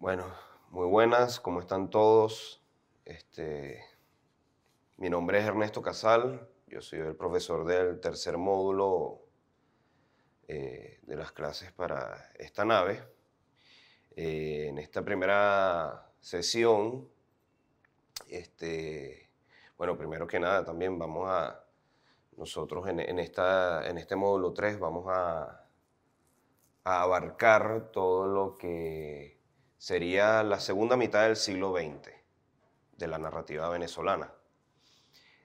Bueno, muy buenas, ¿cómo están todos? Este, mi nombre es Ernesto Casal, yo soy el profesor del tercer módulo eh, de las clases para esta nave. Eh, en esta primera sesión, este, bueno, primero que nada también vamos a, nosotros en, esta, en este módulo 3 vamos a abarcar todo lo que sería la segunda mitad del siglo XX de la narrativa venezolana.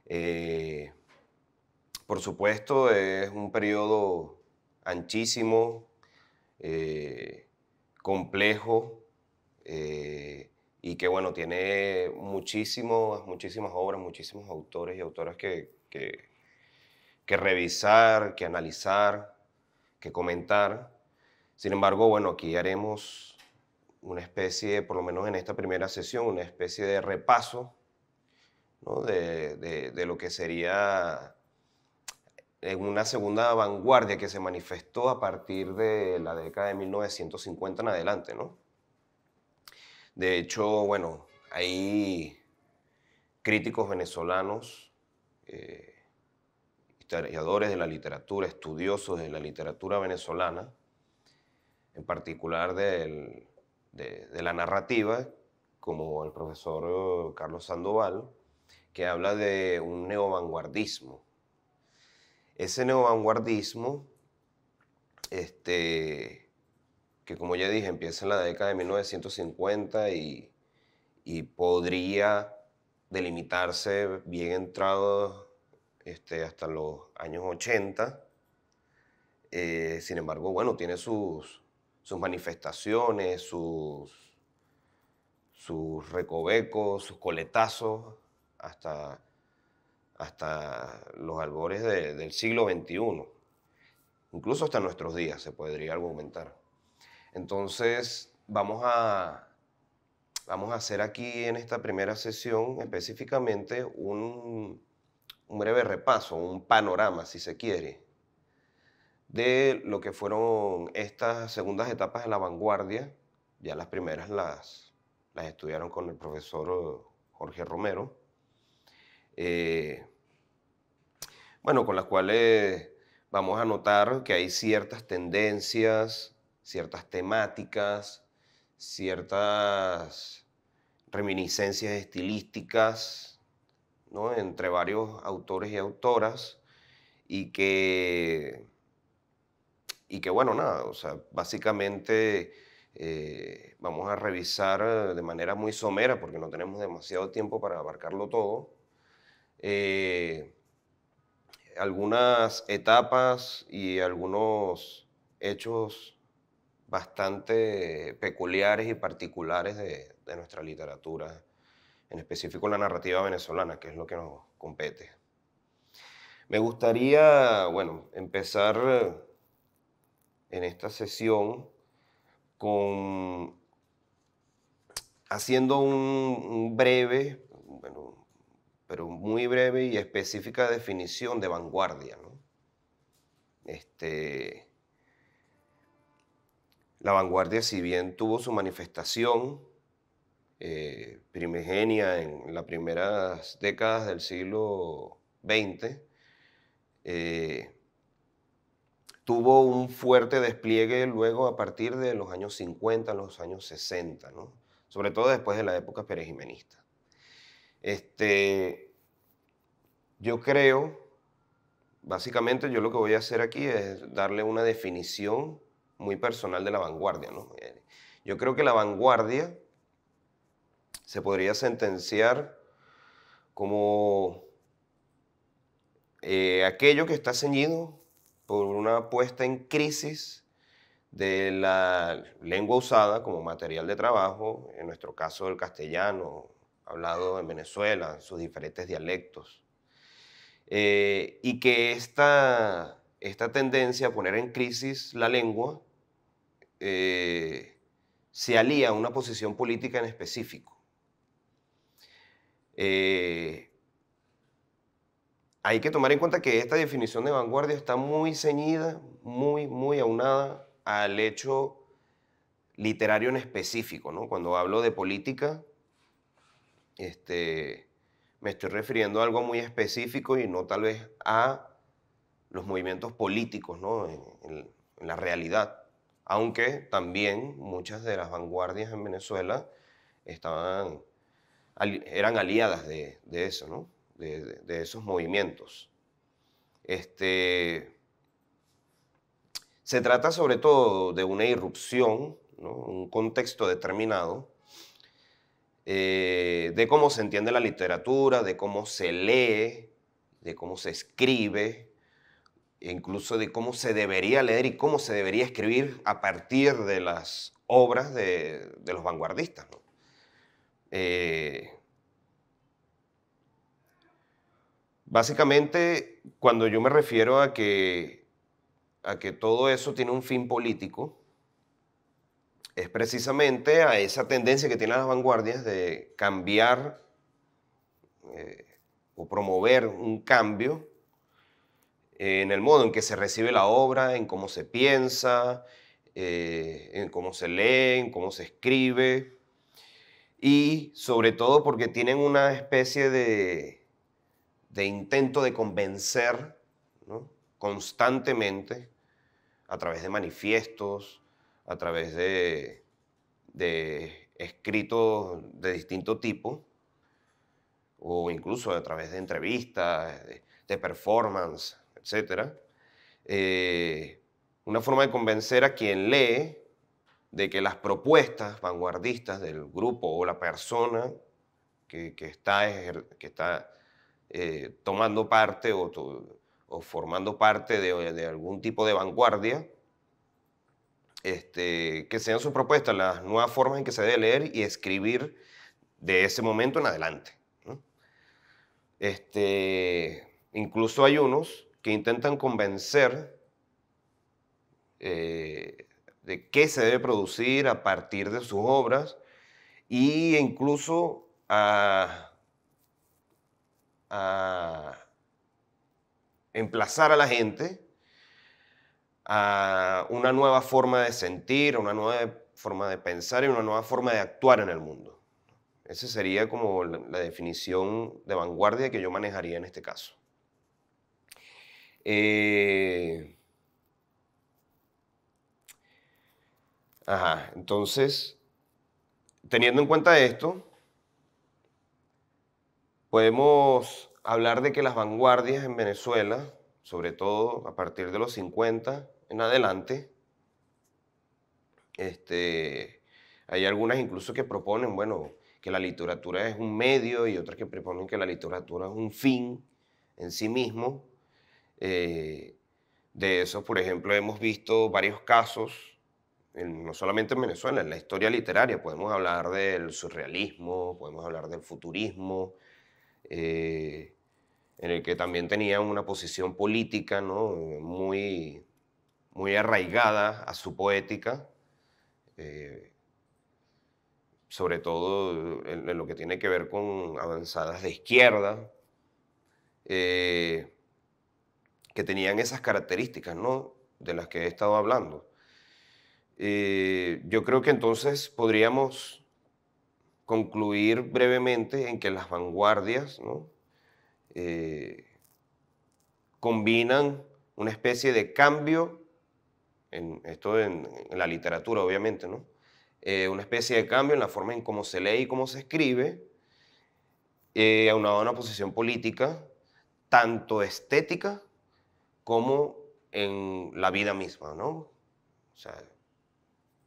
Eh, por supuesto, es un periodo anchísimo, eh, complejo, eh, y que bueno, tiene muchísimas, muchísimas obras, muchísimos autores y autoras que, que, que revisar, que analizar, que comentar. Sin embargo, bueno, aquí haremos una especie, por lo menos en esta primera sesión, una especie de repaso de, lo que sería una segunda vanguardia que se manifestó a partir de la década de 1950 en adelante. ¿no? De hecho, bueno, hay críticos venezolanos, eh, historiadores de la literatura, estudiosos de la literatura venezolana, en particular del de, la narrativa, como el profesor eh, Carlos Sandoval, que habla de un neovanguardismo. Ese neovanguardismo, este, que como ya dije, empieza en la década de 1950 y, podría delimitarse bien entrado este, hasta los años 80. Eh, sin embargo, bueno, tiene sus, sus manifestaciones, sus, sus recovecos, sus coletazos, hasta, hasta los albores del siglo XXI. Incluso hasta nuestros días se podría argumentar. Entonces, vamos a, vamos a hacer aquí en esta primera sesión específicamente un breve repaso, un panorama, si se quiere, de lo que fueron estas segundas etapas de la vanguardia. Ya las primeras las, las estudiaron con el profesor oh, Jorge Romero. Eh, bueno, con las cuales vamos a notar que hay ciertas tendencias, ciertas temáticas, ciertas reminiscencias estilísticas entre varios autores y autoras y que y que bueno, nada, o sea, básicamente eh, vamos a revisar de manera muy somera, porque no tenemos demasiado tiempo para abarcarlo todo, eh, algunas etapas y algunos hechos bastante peculiares y particulares de, de nuestra literatura, en específico la narrativa venezolana, que es lo que nos compete. Me gustaría, bueno, empezar en esta sesión con haciendo un, breve, bueno, pero muy breve y específica definición de vanguardia. Este, la vanguardia, si bien tuvo su manifestación eh, primigenia en las primeras décadas del siglo XX, tuvo un fuerte despliegue luego a partir de los años 50, los años 60, sobre todo después de la época perejimenista. Este, yo creo, básicamente yo lo que voy a hacer aquí es darle una definición muy personal de la vanguardia. Eh, yo creo que la vanguardia se podría sentenciar como eh, aquello que está ceñido por una puesta en crisis de la lengua usada como material de trabajo, en nuestro caso el castellano, hablado en Venezuela, sus diferentes dialectos, eh, y que esta, esta tendencia a poner en crisis la lengua eh, se alía a una posición política en específico. Eh, hay que tomar en cuenta que esta definición de vanguardia está muy ceñida, muy, muy aunada al hecho literario en específico. ¿no? Cuando hablo de política, este, me estoy refiriendo a algo muy específico y no tal vez a los movimientos políticos ¿no? en, la realidad. Aunque también muchas de las vanguardias en Venezuela estaban, eran aliadas de, de eso, ¿no? de, esos movimientos. Este, se trata sobre todo de una irrupción, un contexto determinado, eh, de cómo se entiende la literatura, de cómo se lee, de cómo se escribe, e incluso de cómo se debería leer y cómo se debería escribir a partir de las obras de, los vanguardistas. Eh, Básicamente, cuando yo me refiero a que, a que todo eso tiene un fin político, es precisamente a esa tendencia que tienen las vanguardias de cambiar eh, o promover un cambio en el modo en que se recibe la obra, en cómo se piensa, eh, en cómo se lee, en cómo se escribe, y sobre todo porque tienen una especie de, de intento de convencer constantemente a través de manifiestos, a través de, escritos de distinto tipo, o incluso a través de entrevistas, de, performance, etc. Eh, una forma de convencer a quien lee de que las propuestas vanguardistas del grupo o la persona que, está, que está eh, tomando parte o, formando parte de, algún tipo de vanguardia, este, que sean sus propuestas, las nuevas formas en que se debe leer y escribir de ese momento en adelante. Este, incluso hay unos que intentan convencer eh, de qué se debe producir a partir de sus obras e incluso a a emplazar a la gente a una nueva forma de sentir, una nueva forma de pensar y una nueva forma de actuar en el mundo. Esa sería como la definición de vanguardia que yo manejaría en este caso. Eh, ajá, entonces, teniendo en cuenta esto, Podemos hablar de que las vanguardias en Venezuela, sobre todo a partir de los 50 en adelante, este, hay algunas incluso que proponen, bueno, que la literatura es un medio y otras que proponen que la literatura es un fin en sí mismo. Eh, de eso, por ejemplo, hemos visto varios casos, no solamente en Venezuela, en la historia literaria. Podemos hablar del surrealismo, podemos hablar del futurismo, eh, en el que también tenía una posición política ¿no? muy, muy arraigada a su poética, eh, sobre todo en, lo que tiene que ver con avanzadas de izquierda, eh, que tenían esas características ¿no? de las que he estado hablando. yo creo que entonces podríamos concluir brevemente en que las vanguardias eh, combinan una especie de cambio, en, esto en, la literatura obviamente, ¿no? Eh, una especie de cambio en la forma en cómo se lee y cómo se escribe, eh, aunado a una posición política, tanto estética como en la vida misma,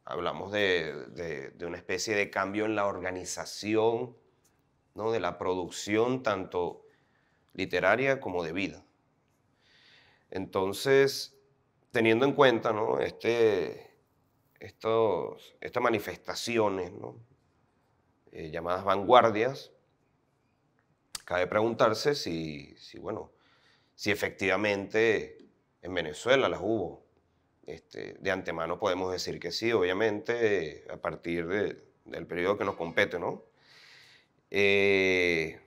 hablamos de, una especie de cambio en la organización, ¿no? de la producción tanto literaria como de vida. Entonces, teniendo en cuenta este, estos, estas manifestaciones ¿no? Eh, llamadas vanguardias, cabe preguntarse si, si, bueno, si efectivamente en Venezuela las hubo este, de antemano podemos decir que sí, obviamente, a partir de, del periodo que nos compete, ¿no? Eh,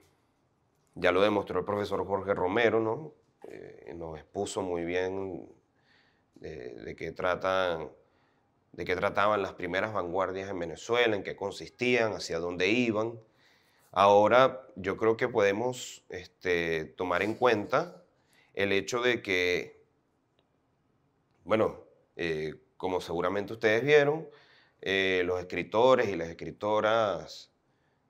ya lo demostró el profesor Jorge Romero, ¿no? Eh, nos expuso muy bien de, qué tratan de trataban las primeras vanguardias en Venezuela, en qué consistían, hacia dónde iban. Ahora yo creo que podemos este, tomar en cuenta el hecho de que, bueno, eh, como seguramente ustedes vieron, eh, los escritores y las escritoras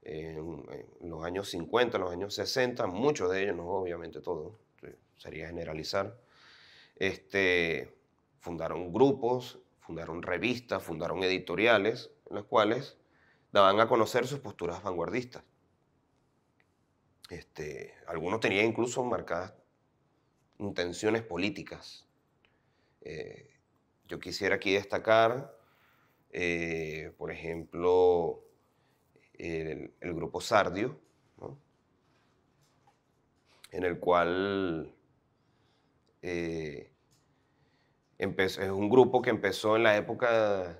en los años 50, en los años 60, muchos de ellos, no obviamente todos, eh, sería generalizar, este, fundaron grupos, fundaron revistas, fundaron editoriales, en las cuales daban a conocer sus posturas vanguardistas. Este, algunos tenían incluso marcadas intenciones políticas. Yo quisiera aquí destacar, eh, por ejemplo, el, grupo Sardio, en el cual eh, es un grupo que empezó en la época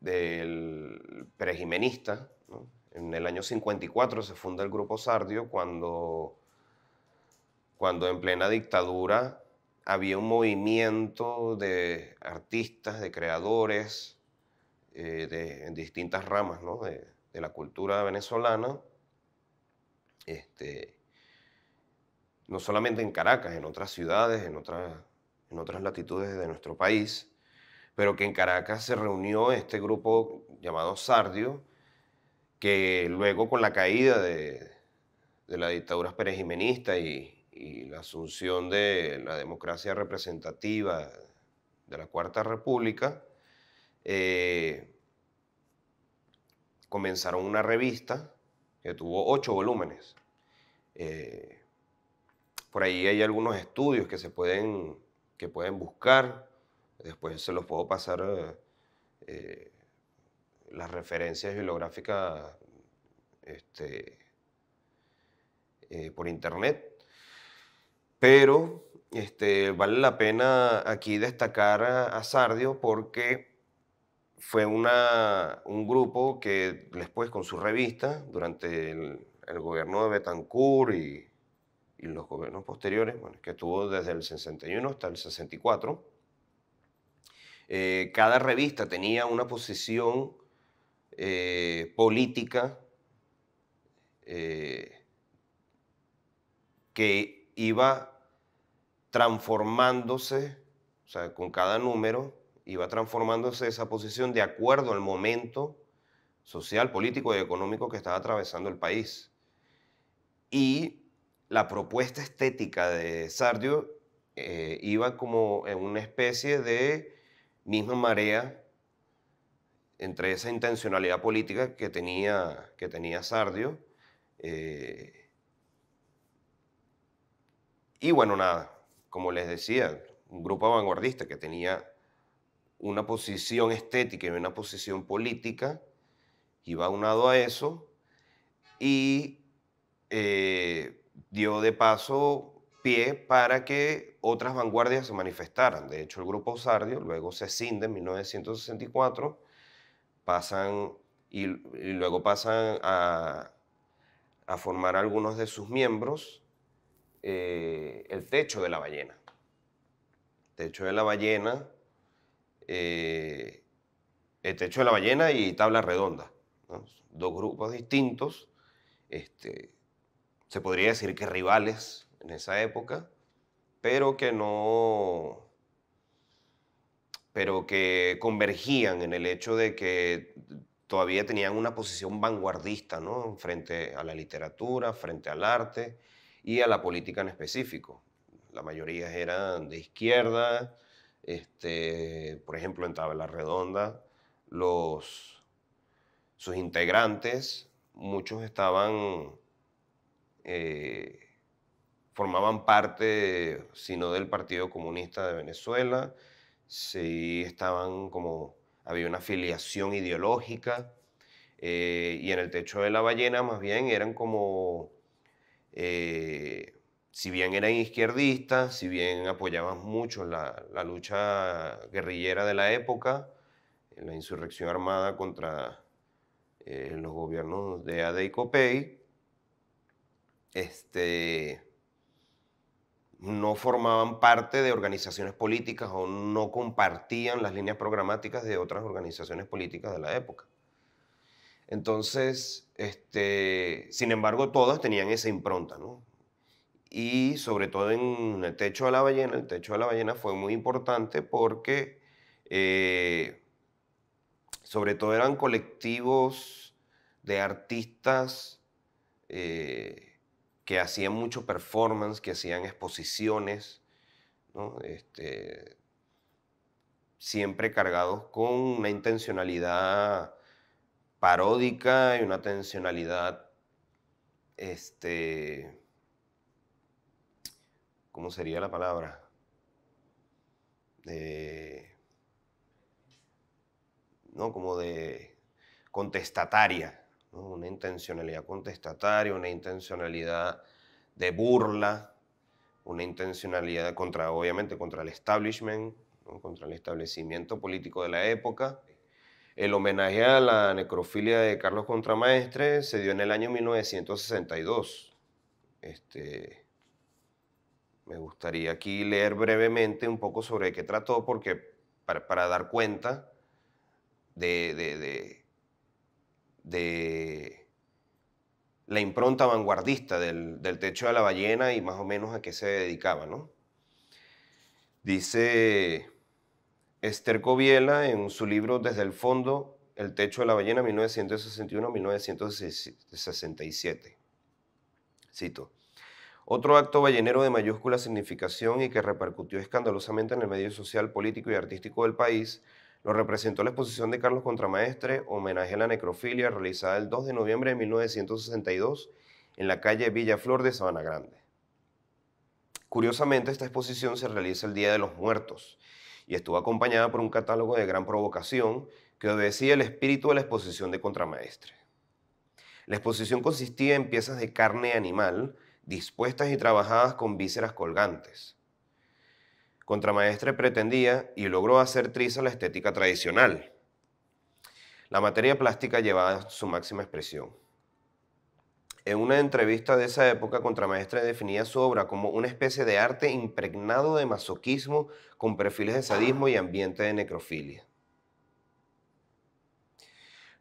del perejimenista. En el año 54 se funda el grupo Sardio cuando, cuando en plena dictadura había un movimiento de artistas, de creadores, eh, en distintas ramas ¿no? de, la cultura venezolana, este, no solamente en Caracas, en otras ciudades, en otras, en otras latitudes de nuestro país, pero que en Caracas se reunió este grupo llamado Sardio, que luego con la caída de, de la dictadura perejimenista y, y la asunción de la democracia representativa de la Cuarta República, eh, comenzaron una revista que tuvo ocho volúmenes. Eh, por ahí hay algunos estudios que se pueden, que pueden buscar, después se los puedo pasar eh, las referencias bibliográficas este, por internet pero este, vale la pena aquí destacar a, Sardio porque fue una, un grupo que después con su revista, durante el, gobierno de Betancourt y, los gobiernos posteriores, que estuvo desde el 61 hasta el 64, eh, cada revista tenía una posición eh, política eh, que iba transformándose, o sea, con cada número, iba transformándose esa posición de acuerdo al momento social, político y económico que estaba atravesando el país. Y la propuesta estética de Sardio eh, iba como en una especie de misma marea entre esa intencionalidad política que tenía, que tenía Sardio eh, y bueno, nada, como les decía, un grupo vanguardista que tenía una posición estética y una posición política, iba unado a eso y eh, dio de paso pie para que otras vanguardias se manifestaran. De hecho, el grupo sardio luego se cinde en 1964, pasan y, luego pasan a, formar algunos de sus miembros eh, el techo de la ballena. techo de la ballena, eh, el techo de la ballena y tabla redonda. Dos grupos distintos, este, se podría decir que rivales en esa época, pero que no pero que convergían en el hecho de que todavía tenían una posición vanguardista, Frente a la literatura, frente al arte, y a la política en específico. La mayoría eran de izquierda, este, por ejemplo, en Tabla Redonda, los, sus integrantes, muchos estaban, eh, formaban parte, si no del Partido Comunista de Venezuela, si estaban como, había una filiación ideológica, eh, y en el techo de la ballena más bien eran como eh, si bien eran izquierdistas, si bien apoyaban mucho la, lucha guerrillera de la época, la insurrección armada contra eh, los gobiernos de Ade y Copey, este, no formaban parte de organizaciones políticas o no compartían las líneas programáticas de otras organizaciones políticas de la época. Entonces, este, sin embargo, todas tenían esa impronta, ¿no? Y sobre todo en el techo de la ballena, el techo de la ballena fue muy importante porque eh, sobre todo eran colectivos de artistas eh, que hacían mucho performance, que hacían exposiciones, ¿no? Este, siempre cargados con una intencionalidad paródica y una intencionalidad, este, ¿cómo sería la palabra? De, ¿no? Como de contestataria, una intencionalidad contestataria, una intencionalidad de burla, una intencionalidad contra, obviamente, contra el establishment, contra el establecimiento político de la época. El homenaje a la necrofilia de Carlos Contramaestre se dio en el año 1962. Este, me gustaría aquí leer brevemente un poco sobre qué trató, porque para, dar cuenta de, de, la impronta vanguardista del, techo de la ballena y más o menos a qué se dedicaba. ¿no? Dice Esther Coviela, en su libro Desde el Fondo, El Techo de la Ballena, 1961-1967. Cito. Otro acto ballenero de mayúscula significación y que repercutió escandalosamente en el medio social, político y artístico del país, lo representó la exposición de Carlos Contramaestre, Homenaje a la Necrofilia, realizada el 2 de noviembre de 1962 en la calle Villaflor de Sabana Grande. Curiosamente, esta exposición se realiza el Día de los Muertos, y estuvo acompañada por un catálogo de gran provocación que obedecía el espíritu de la exposición de contramaestre. La exposición consistía en piezas de carne animal dispuestas y trabajadas con vísceras colgantes. Contramaestre pretendía y logró hacer triza la estética tradicional. La materia plástica llevaba su máxima expresión. En una entrevista de esa época, Contramaestre definía su obra como una especie de arte impregnado de masoquismo con perfiles de sadismo y ambiente de necrofilia.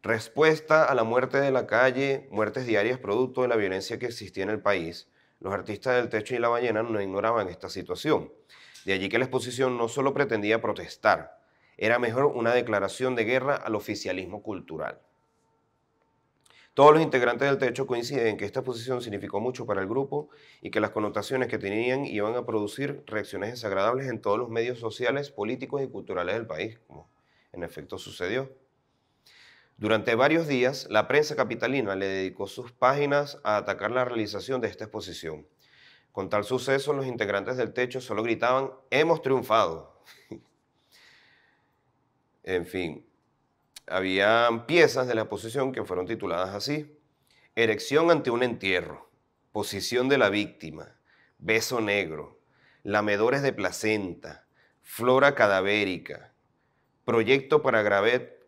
Respuesta a la muerte de la calle, muertes diarias producto de la violencia que existía en el país, los artistas del techo y la ballena no ignoraban esta situación. De allí que la exposición no solo pretendía protestar, era mejor una declaración de guerra al oficialismo cultural. Todos los integrantes del techo coinciden en que esta exposición significó mucho para el grupo y que las connotaciones que tenían iban a producir reacciones desagradables en todos los medios sociales, políticos y culturales del país, como en efecto sucedió. Durante varios días, la prensa capitalina le dedicó sus páginas a atacar la realización de esta exposición. Con tal suceso, los integrantes del techo solo gritaban, hemos triunfado. en fin, habían piezas de la exposición que fueron tituladas así. Erección ante un entierro, posición de la víctima, beso negro, lamedores de placenta, flora cadavérica, proyecto para,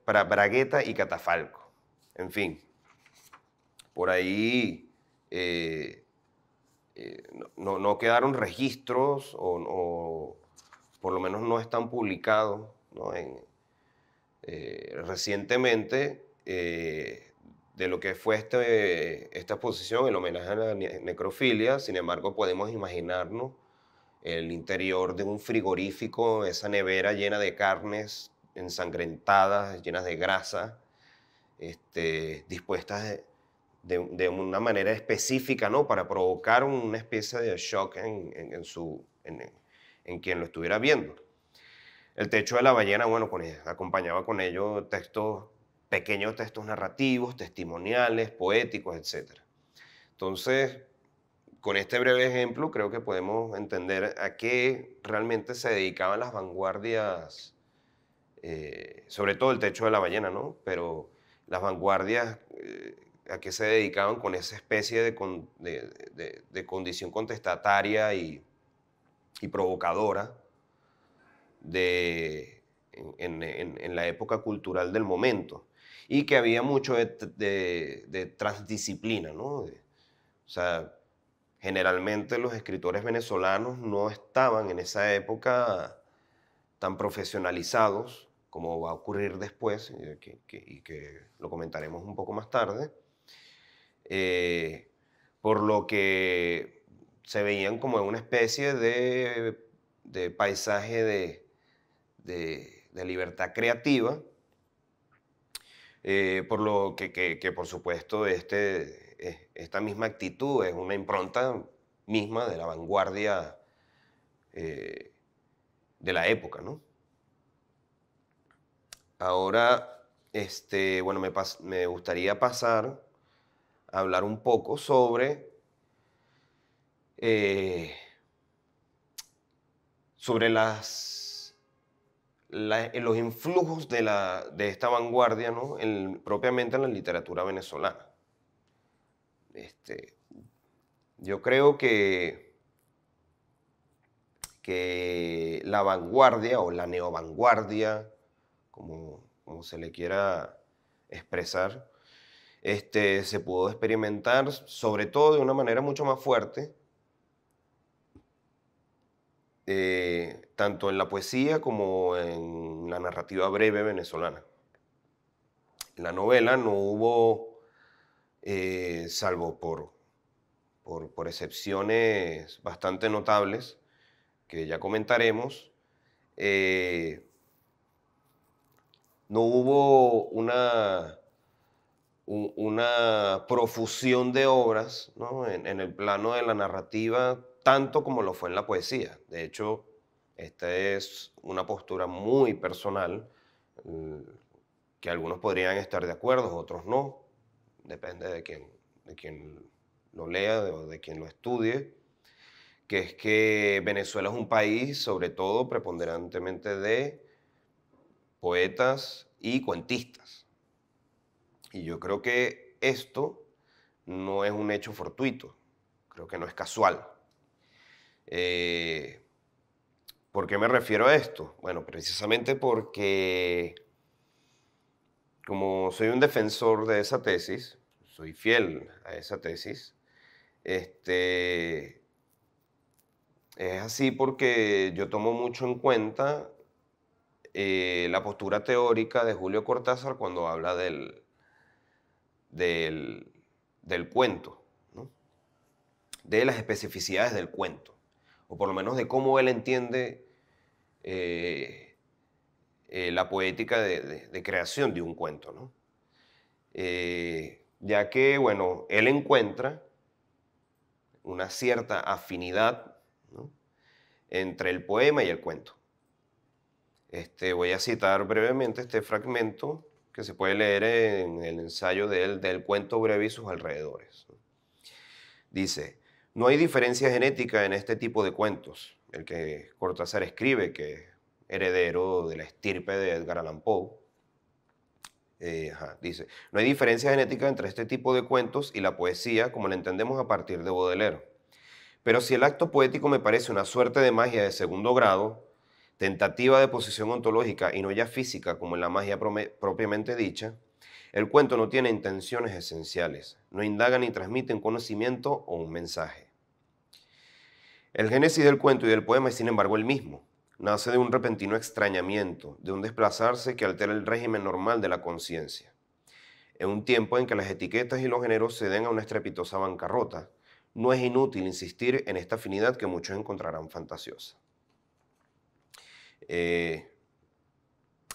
para bragueta y catafalco. En fin, por ahí eh, eh, no, quedaron registros o, por lo menos no están publicados En, eh, recientemente eh, de lo que fue este, esta exposición, el homenaje a la necrofilia. Sin embargo, podemos imaginarnos el interior de un frigorífico, esa nevera llena de carnes ensangrentadas, llenas de grasa, este, dispuestas de, una manera específica, ¿no? Para provocar una especie de shock en quien lo estuviera viendo. El techo de la ballena, bueno, acompañaba con ello textos, pequeños textos narrativos, testimoniales, poéticos, etc. Entonces, con este breve ejemplo, creo que podemos entender a qué realmente se dedicaban las vanguardias, eh, sobre todo el techo de la ballena, ¿no? Pero las vanguardias, eh, a qué se dedicaban con esa especie de, condición contestataria y, y provocadora de, en, la época cultural del momento y que había mucho de, transdisciplina, ¿no? o sea, generalmente los escritores venezolanos no estaban en esa época tan profesionalizados como va a ocurrir después y que, lo comentaremos un poco más tarde, eh, por lo que se veían como una especie de paisaje de, de, libertad creativa, eh, por lo que, por supuesto este, esta misma actitud es una impronta misma de la vanguardia eh, de la época, Ahora, este, bueno, me, gustaría pasar a hablar un poco sobre eh, sobre las los influjos de, esta vanguardia, propiamente en la literatura venezolana. Este, yo creo que, que la vanguardia o la neovanguardia, como, como se le quiera expresar, este, se pudo experimentar, sobre todo de una manera mucho más fuerte, eh, tanto en la poesía como en la narrativa breve venezolana. En la novela no hubo, eh, salvo por, por, excepciones bastante notables, que ya comentaremos, eh, no hubo una, una profusión de obras en, en, el plano de la narrativa tanto como lo fue en la poesía. De hecho, esta es una postura muy personal eh, que algunos podrían estar de acuerdo, otros no. Depende de quien, lo lea o de, quien lo estudie. Que es que Venezuela es un país, sobre todo, preponderantemente de poetas y cuentistas. Y yo creo que esto no es un hecho fortuito, creo que no es casual. Eh, ¿Por qué me refiero a esto? Bueno, precisamente porque como soy un defensor de esa tesis, soy fiel a esa tesis, este, es así porque yo tomo mucho en cuenta eh, la postura teórica de Julio Cortázar cuando habla del, del, cuento, de las especificidades del cuento, o por lo menos de cómo él entiende eh, eh, la poética de, creación de un cuento, ¿no? Eh, ya que, bueno, él encuentra una cierta afinidad entre el poema y el cuento. Este, voy a citar brevemente este fragmento que se puede leer en el ensayo del cuento breve y sus alrededores. Dice, no hay diferencia genética en este tipo de cuentos el que Cortázar escribe, que es heredero de la estirpe de Edgar Allan Poe, eh, dice, no hay diferencia genética entre este tipo de cuentos y la poesía como la entendemos a partir de Baudelaire. Pero si el acto poético me parece una suerte de magia de segundo grado, tentativa de posición ontológica y no ya física como en la magia propiamente dicha, el cuento no tiene intenciones esenciales, no indaga ni transmite un conocimiento o un mensaje. El génesis del cuento y del poema es, sin embargo, el mismo. Nace de un repentino extrañamiento, de un desplazarse que altera el régimen normal de la conciencia. En un tiempo en que las etiquetas y los géneros se den a una estrepitosa bancarrota, no es inútil insistir en esta afinidad que muchos encontrarán fantasiosa. Eh,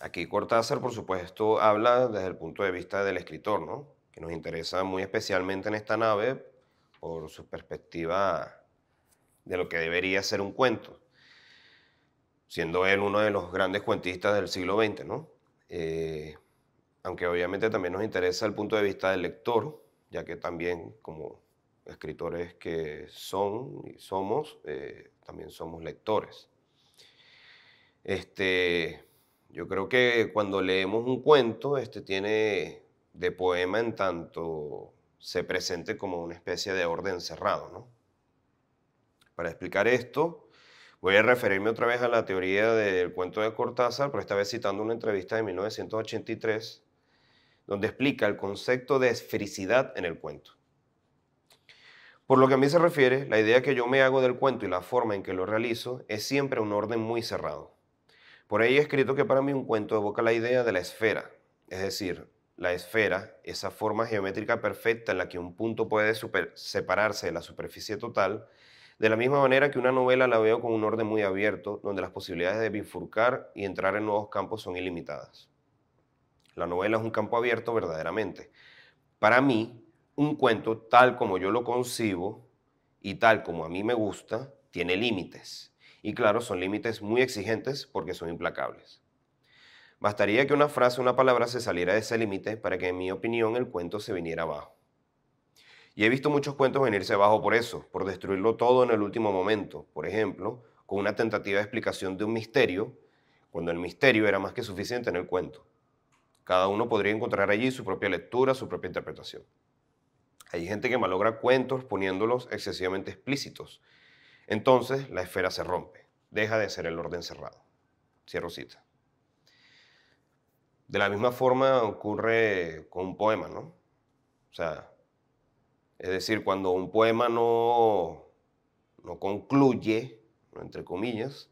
aquí Cortázar, por supuesto, habla desde el punto de vista del escritor, ¿no? que nos interesa muy especialmente en esta nave por su perspectiva de lo que debería ser un cuento, siendo él uno de los grandes cuentistas del siglo XX, ¿no? Eh, aunque obviamente también nos interesa el punto de vista del lector, ya que también como escritores que son y somos, eh, también somos lectores. Este, yo creo que cuando leemos un cuento, este tiene de poema en tanto se presente como una especie de orden cerrado, ¿no? Para explicar esto, voy a referirme otra vez a la teoría del cuento de Cortázar, pero esta vez citando una entrevista de 1983, donde explica el concepto de esfericidad en el cuento. Por lo que a mí se refiere, la idea que yo me hago del cuento y la forma en que lo realizo es siempre un orden muy cerrado. Por ello he escrito que para mí un cuento evoca la idea de la esfera, es decir, la esfera, esa forma geométrica perfecta en la que un punto puede separarse de la superficie total, de la misma manera que una novela la veo con un orden muy abierto, donde las posibilidades de bifurcar y entrar en nuevos campos son ilimitadas. La novela es un campo abierto verdaderamente. Para mí, un cuento tal como yo lo concibo y tal como a mí me gusta, tiene límites. Y claro, son límites muy exigentes porque son implacables. Bastaría que una frase una palabra se saliera de ese límite para que, en mi opinión, el cuento se viniera abajo. Y he visto muchos cuentos venirse abajo por eso, por destruirlo todo en el último momento. Por ejemplo, con una tentativa de explicación de un misterio, cuando el misterio era más que suficiente en el cuento. Cada uno podría encontrar allí su propia lectura, su propia interpretación. Hay gente que malogra cuentos poniéndolos excesivamente explícitos. Entonces la esfera se rompe, deja de ser el orden cerrado. Cierro cita. De la misma forma ocurre con un poema, ¿no? O sea, es decir, cuando un poema no, no concluye, entre comillas,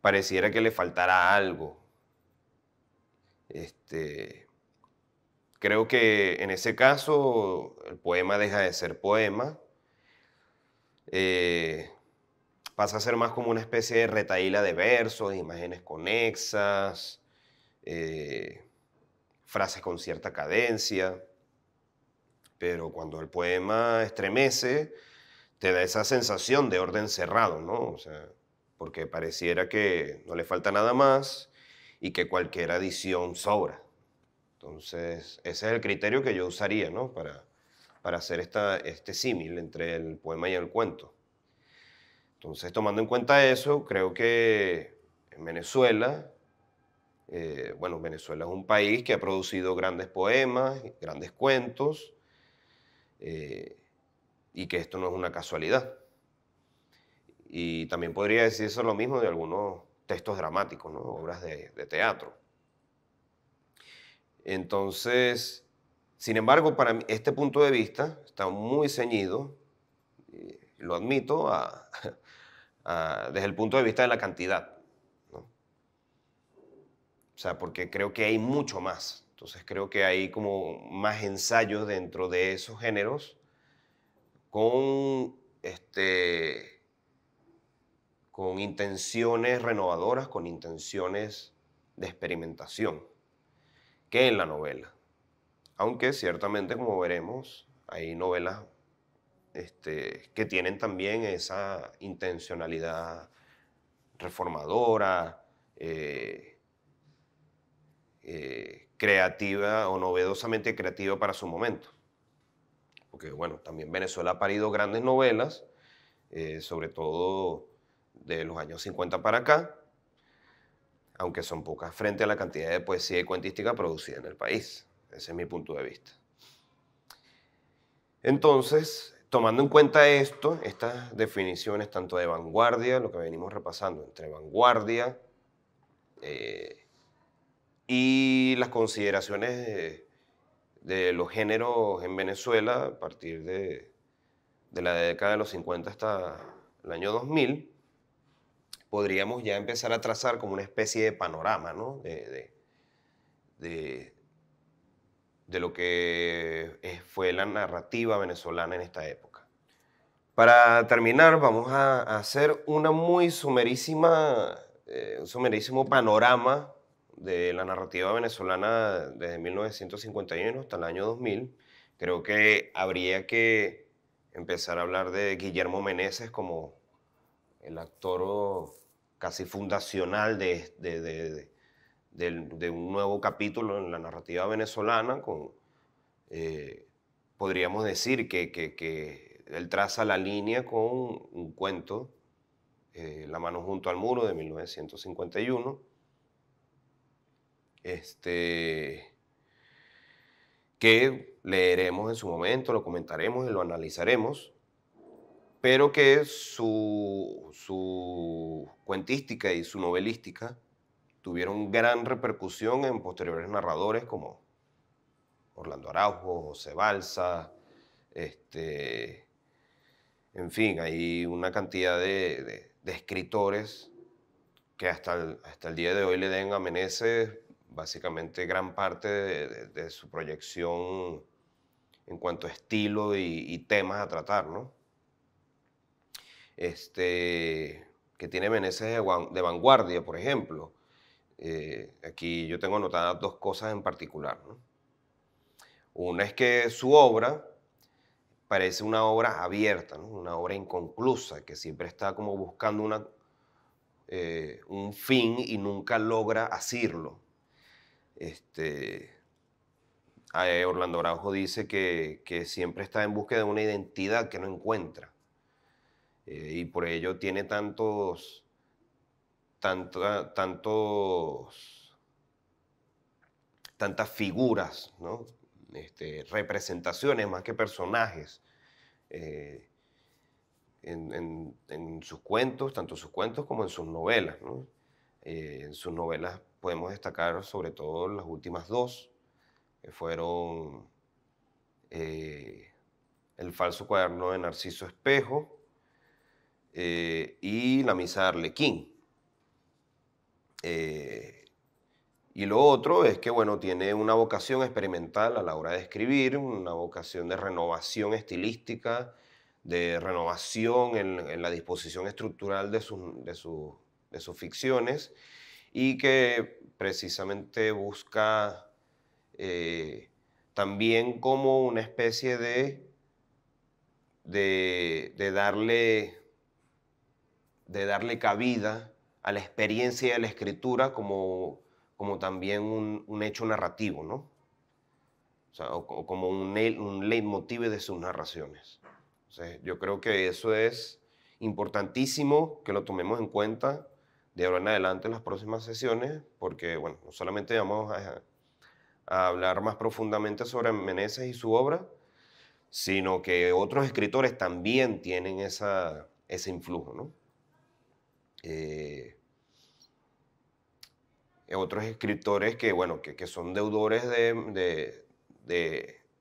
pareciera que le faltara algo. Este, creo que en ese caso el poema deja de ser poema, eh, pasa a ser más como una especie de retaíla de versos, imágenes conexas, eh, frases con cierta cadencia pero cuando el poema estremece, te da esa sensación de orden cerrado, ¿no? O sea, porque pareciera que no le falta nada más y que cualquier adición sobra. Entonces, ese es el criterio que yo usaría, ¿no? Para, hacer este símil entre el poema y el cuento. Entonces, tomando en cuenta eso, creo que en Venezuela, eh, bueno, Venezuela es un país que ha producido grandes poemas, grandes cuentos, eh, y que esto no es una casualidad. Y también podría decirse lo mismo de algunos textos dramáticos, obras de, teatro. Entonces, sin embargo, para mí, este punto de vista está muy ceñido, lo admito, desde el punto de vista de la cantidad. O sea, porque creo que hay mucho más entonces creo que hay como más ensayos dentro de esos géneros con, este, con intenciones renovadoras, con intenciones de experimentación, que en la novela. Aunque ciertamente, como veremos, hay novelas este, que tienen también esa intencionalidad reformadora, eh, eh creativa o novedosamente creativa para su momento. Porque bueno, también Venezuela ha parido grandes novelas, eh, sobre todo de los años 50 para acá, aunque son pocas frente a la cantidad de poesía y cuentística producida en el país. Ese es mi punto de vista. Entonces, tomando en cuenta esto, estas definiciones tanto de vanguardia, lo que venimos repasando, entre vanguardia, eh, y las consideraciones de, los géneros en Venezuela a partir de, la década de los 50 hasta el año 2000, podríamos ya empezar a trazar como una especie de panorama, De, lo que fue la narrativa venezolana en esta época. Para terminar, vamos a hacer una muy sumerísima, eh, un sumerísimo panorama de la narrativa venezolana desde 1951 hasta el año 2000, creo que habría que empezar a hablar de Guillermo Meneses como el actor casi fundacional de, de, un nuevo capítulo en la narrativa venezolana. Con, eh, podríamos decir que, él traza la línea con un cuento, eh, La mano junto al muro de 1951 este, que leeremos en su momento, lo comentaremos y lo analizaremos, pero que su, su cuentística y su novelística tuvieron gran repercusión en posteriores narradores como Orlando Araujo, José Balsa, este, en fin, hay una cantidad de, escritores que hasta el, hasta el, día de hoy le den ameneces básicamente gran parte de, su proyección en cuanto a estilo y, temas a tratar, ¿no? Este, que tiene Meneses de, vanguardia, por ejemplo. Eh, aquí yo tengo anotadas dos cosas en particular. ¿no? Una es que su obra parece una obra abierta, ¿no? una obra inconclusa, que siempre está como buscando eh, un fin y nunca logra asirlo. Este, eh, Orlando Braujo dice que, siempre está en búsqueda de una identidad que no encuentra. Eh, y por ello tiene tantos, tanto, tantos, tantas figuras, este, representaciones más que personajes. Eh, en, sus cuentos, tanto en sus cuentos como en sus novelas. en sus novelas podemos destacar sobre todo las últimas dos, que fueron eh, El falso cuaderno de Narciso Espejo eh, y La misa de Arlequín. Eh, y lo otro es que, bueno, tiene una vocación experimental a la hora de escribir, una vocación de renovación estilística, de renovación en, la disposición estructural de, de sus ficciones y que precisamente busca eh, también como una especie de, de, darle, de darle cabida a la experiencia y a la escritura como, como también un, hecho narrativo, ¿no? O, como un, leitmotiv de sus narraciones. yo creo que eso es importantísimo que lo tomemos en cuenta de ahora en adelante en las próximas sesiones, porque bueno, no solamente vamos a, hablar más profundamente sobre Meneses y su obra, sino que otros escritores también tienen esa, ese influjo, eh, otros escritores que, bueno, que, son deudores de,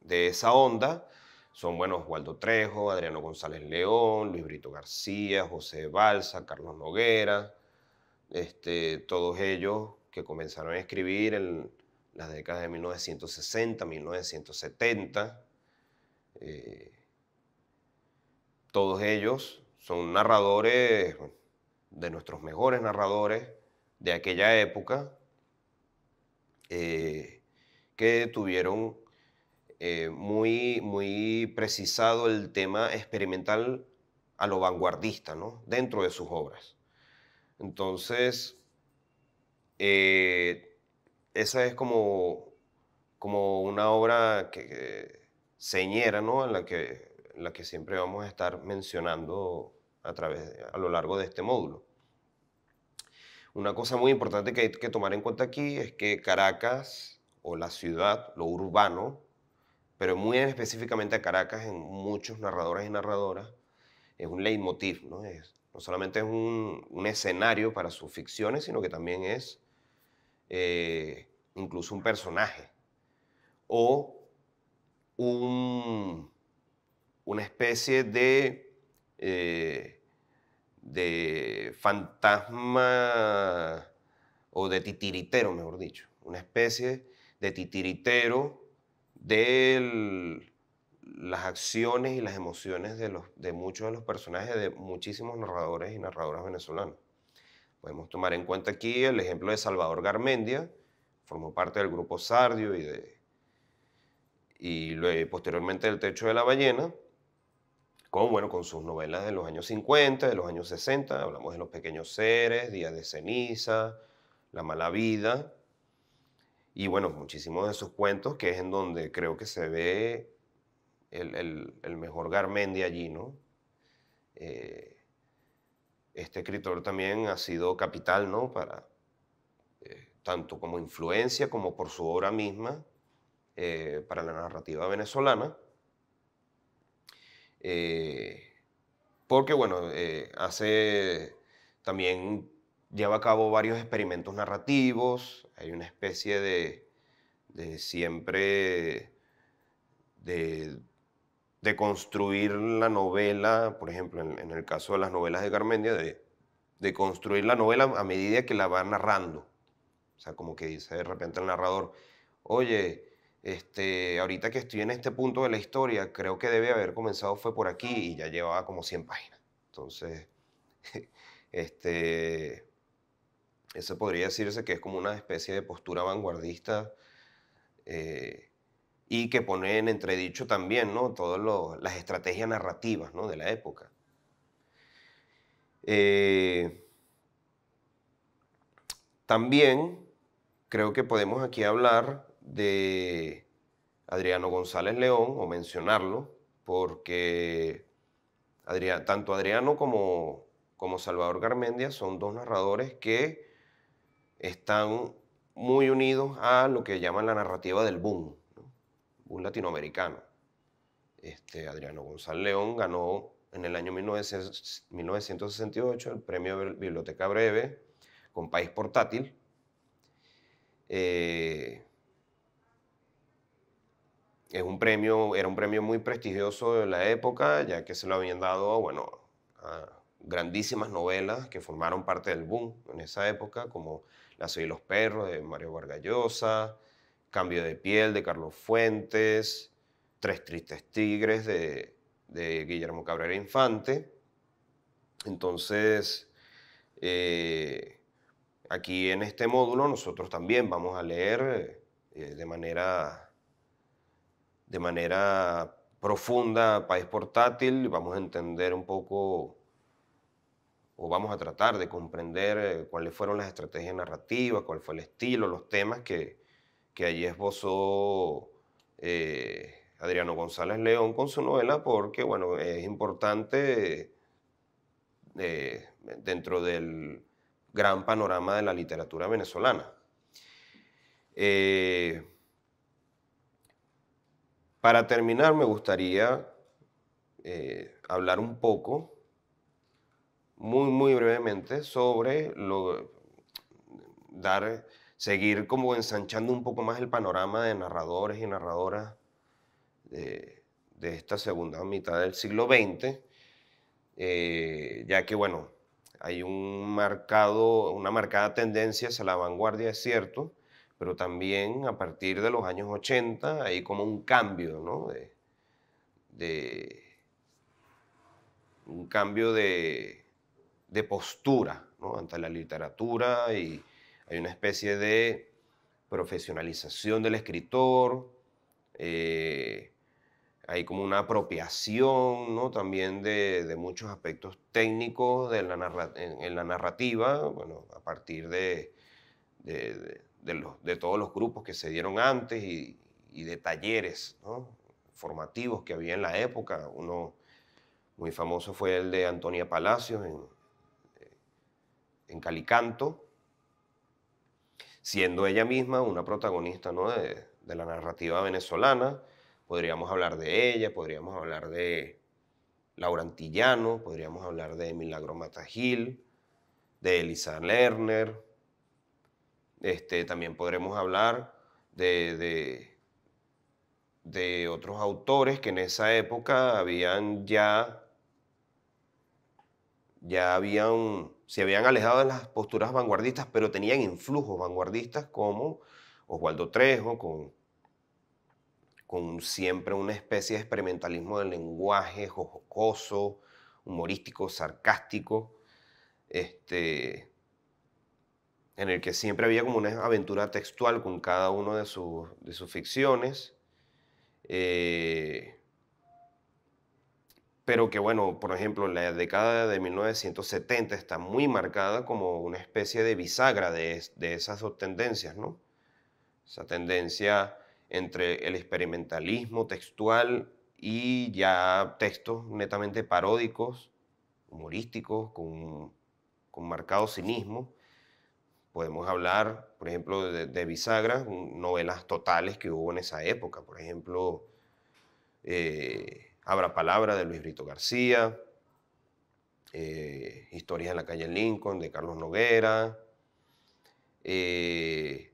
esa onda son, bueno, Waldo Trejo, Adriano González León, Luis Brito García, José Balsa, Carlos Noguera, este, todos ellos que comenzaron a escribir en las décadas de 1960, 1970. Eh, todos ellos son narradores, de nuestros mejores narradores de aquella época, eh, que tuvieron eh, muy, muy precisado el tema experimental a lo vanguardista ¿no? dentro de sus obras. Entonces, eh, esa es como, como una obra que, señera, ¿no? la que, la que siempre vamos a estar mencionando a, través, a lo largo de este módulo. Una cosa muy importante que hay que tomar en cuenta aquí es que Caracas, o la ciudad, lo urbano, pero muy específicamente a Caracas en muchos narradores y narradoras, es un leitmotiv, ¿no? Es, no solamente es un, escenario para sus ficciones, sino que también es eh, incluso un personaje o una especie de, eh, de fantasma o de titiritero, mejor dicho, una especie de titiritero del las acciones y las emociones de, los, de muchos de los personajes de muchísimos narradores y narradoras venezolanos. Podemos tomar en cuenta aquí el ejemplo de Salvador Garmendia, formó parte del grupo Sardio y, de, y eh, posteriormente del Techo de la Ballena, con, bueno, con sus novelas de los años 50, de los años 60, hablamos de Los Pequeños Seres, Días de Ceniza, La Mala Vida, y bueno, muchísimos de sus cuentos, que es en donde creo que se ve el, el, mejor Garmendi allí, ¿no? Eh, este escritor también ha sido capital, ¿no? Para, eh, tanto como influencia como por su obra misma eh, para la narrativa venezolana. porque, bueno, hace también lleva a cabo varios experimentos narrativos, hay una especie de, de siempre de de construir la novela, por ejemplo, en, el caso de las novelas de Garmendia, de, de, construir la novela a medida que la va narrando. O sea, como que dice de repente el narrador, oye, este, ahorita que estoy en este punto de la historia, creo que debe haber comenzado fue por aquí y ya llevaba como 100 páginas. Entonces, este, eso podría decirse que es como una especie de postura vanguardista. Eh, y que pone en entredicho también ¿no? todas las estrategias narrativas ¿no? de la época. Eh, también creo que podemos aquí hablar de Adriano González León o mencionarlo, porque tanto Adriano como, como Salvador Garmendia son dos narradores que están muy unidos a lo que llaman la narrativa del boom un latinoamericano. Este, Adriano González León ganó en el año 1968 el premio Biblioteca Breve con País Portátil. Eh, es un premio, era un premio muy prestigioso de la época, ya que se lo habían dado bueno, a grandísimas novelas que formaron parte del boom en esa época, como La soy y los perros de Mario Vargallosa, Cambio de piel de Carlos Fuentes, Tres Tristes Tigres de, Guillermo Cabrera Infante. Entonces, eh, aquí en este módulo nosotros también vamos a leer eh, de, manera, de manera profunda País Portátil, vamos a entender un poco o vamos a tratar de comprender eh, cuáles fueron las estrategias narrativas, cuál fue el estilo, los temas que, que allí esbozó eh, Adriano González León con su novela, porque bueno, es importante eh, dentro del gran panorama de la literatura venezolana. Eh, para terminar, me gustaría hablar un poco, muy, muy brevemente, sobre lo, dar seguir como ensanchando un poco más el panorama de narradores y narradoras de, esta segunda mitad del siglo XX, eh, ya que, bueno, hay un marcado, una marcada tendencia hacia la vanguardia, es cierto, pero también a partir de los años 80 hay como un cambio, ¿no? De, un cambio de, de postura ¿no? ante la literatura y, hay una especie de profesionalización del escritor, eh, hay como una apropiación también de, muchos aspectos técnicos de en, la narrativa, bueno, a partir de, todos los grupos que se dieron antes y, de talleres formativos que había en la época. Uno muy famoso fue el de Antonia Palacios en eh, Calicanto, siendo ella misma una protagonista ¿no? de, la narrativa venezolana. Podríamos hablar de ella, podríamos hablar de Laurentillano, podríamos hablar de Milagro Matajil, de Elisa Lerner. Este, también podremos hablar de, de, de otros autores que en esa época habían ya ya habían, se habían alejado de las posturas vanguardistas, pero tenían influjos vanguardistas como Oswaldo Trejo, con, con siempre una especie de experimentalismo del lenguaje jocoso, humorístico, sarcástico, este, en el que siempre había como una aventura textual con cada una de, sus, de sus ficciones. Eh, pero que bueno, por ejemplo, la década de 1970 está muy marcada como una especie de bisagra de, esas dos tendencias, ¿no? Esa tendencia entre el experimentalismo textual y ya textos netamente paródicos, humorísticos, con, con marcado cinismo. Podemos hablar, por ejemplo, de, de bisagras, novelas totales que hubo en esa época, por ejemplo, eh, Habrá Palabra de Luis Brito García, eh, Historias en la calle Lincoln de Carlos Noguera. Eh,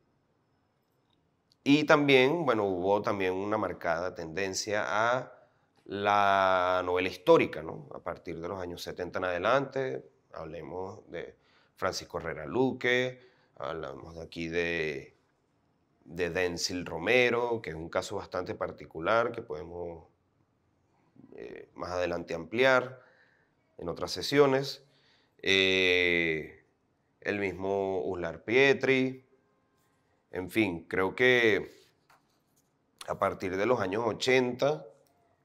y también, bueno, hubo también una marcada tendencia a la novela histórica, ¿no? A partir de los años 70 en adelante, hablemos de Francisco Herrera Luque, hablamos de aquí de, de Denzil Romero, que es un caso bastante particular que podemos eh, más adelante ampliar en otras sesiones. Eh, el mismo Uslar Pietri, en fin, creo que a partir de los años 80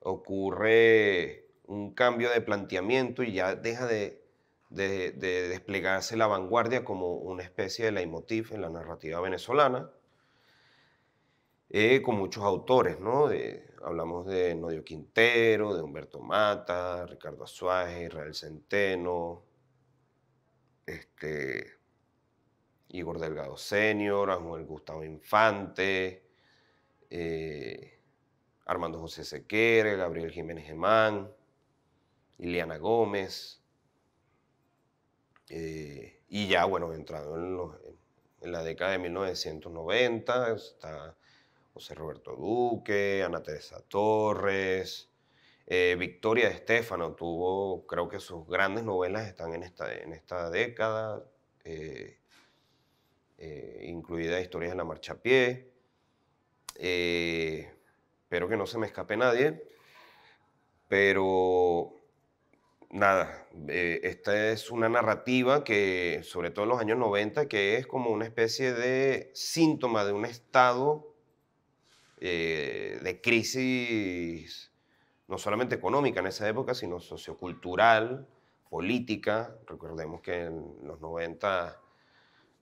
ocurre un cambio de planteamiento y ya deja de, de desplegarse la vanguardia como una especie de leitmotiv en la narrativa venezolana eh, con muchos autores, ¿no? hablamos de Nodio Quintero, de Humberto Mata, Ricardo Azuaje, Israel Centeno, este, Igor Delgado Senior, Juan Gustavo Infante, eh, Armando José Sequere, Gabriel Jiménez Gemán, Ileana Gómez, eh, y ya, bueno, entrado en, la década de 1990, está José Roberto Duque, Ana Teresa Torres, Victoria eh, Victoria Estefano tuvo, creo que sus grandes novelas están en esta, en esta década, eh, eh, incluidas Historias de la Marcha a Pie. espero que no se me escape nadie, pero nada, esta es una narrativa que, sobre todo en los años 90, que es como una especie de síntoma de un estado eh, de crisis no solamente económica en esa época, sino sociocultural, política. Recordemos que en los 90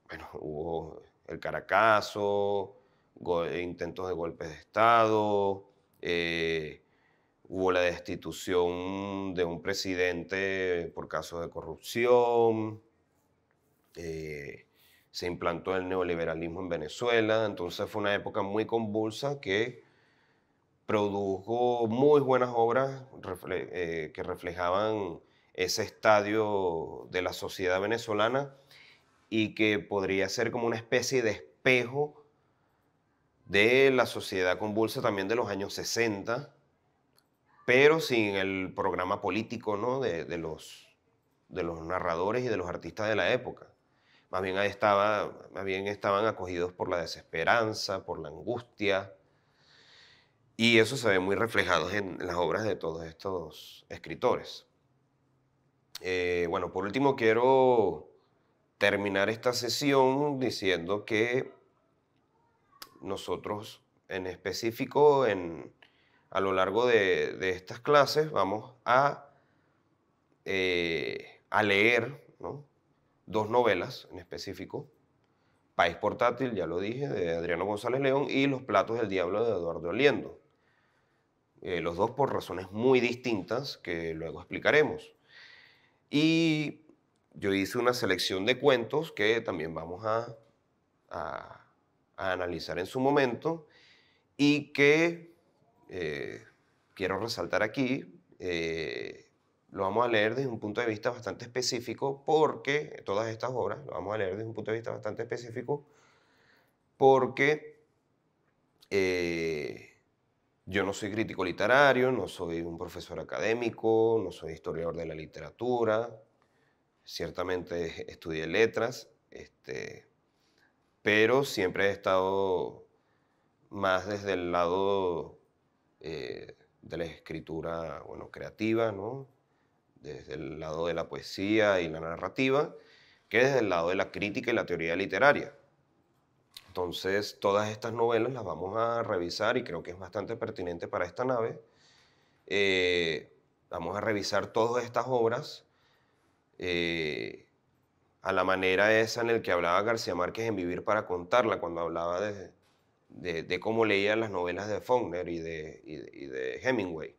bueno, hubo el Caracazo, intentos de golpes de Estado, eh, hubo la destitución de un presidente por casos de corrupción. Eh, se implantó el neoliberalismo en Venezuela, entonces fue una época muy convulsa que produjo muy buenas obras eh, que reflejaban ese estadio de la sociedad venezolana y que podría ser como una especie de espejo de la sociedad convulsa también de los años 60, pero sin el programa político ¿no? de, los, de los narradores y de los artistas de la época. Más bien, estaba, más bien estaban acogidos por la desesperanza, por la angustia. Y eso se ve muy reflejado en las obras de todos estos escritores. Eh, bueno, por último quiero terminar esta sesión diciendo que nosotros en específico a lo largo de, estas clases vamos a, eh, a leer ¿no? dos novelas en específico, País Portátil, ya lo dije, de Adriano González León, y Los Platos del Diablo de Eduardo Oliendo. Eh, los dos por razones muy distintas que luego explicaremos. Y yo hice una selección de cuentos que también vamos a, analizar en su momento y que eh, quiero resaltar aquí. Eh, lo vamos a leer desde un punto de vista bastante específico, porque todas estas obras lo vamos a leer desde un punto de vista bastante específico, porque eh, yo no soy crítico literario, no soy un profesor académico, no soy historiador de la literatura, ciertamente estudié letras, este, pero siempre he estado más desde el lado eh, de la escritura bueno, creativa, ¿no? desde el lado de la poesía y la narrativa, que desde el lado de la crítica y la teoría literaria. Entonces, todas estas novelas las vamos a revisar y creo que es bastante pertinente para esta nave. Eh, vamos a revisar todas estas obras eh, a la manera esa en el que hablaba García Márquez en Vivir para contarla, cuando hablaba de, cómo leía las novelas de Faulkner y de Hemingway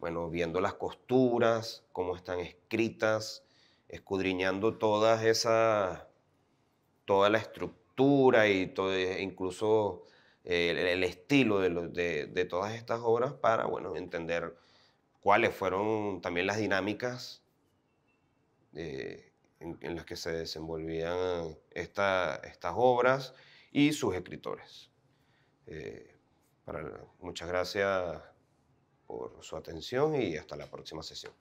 bueno, viendo las costuras, cómo están escritas, escudriñando todas esa toda la estructura y todo, incluso eh, el, estilo de, de, todas estas obras para, bueno, entender cuáles fueron también las dinámicas eh, en, las que se desenvolvían estas obras y sus escritores. Eh, muchas gracias por su atención y hasta la próxima sesión.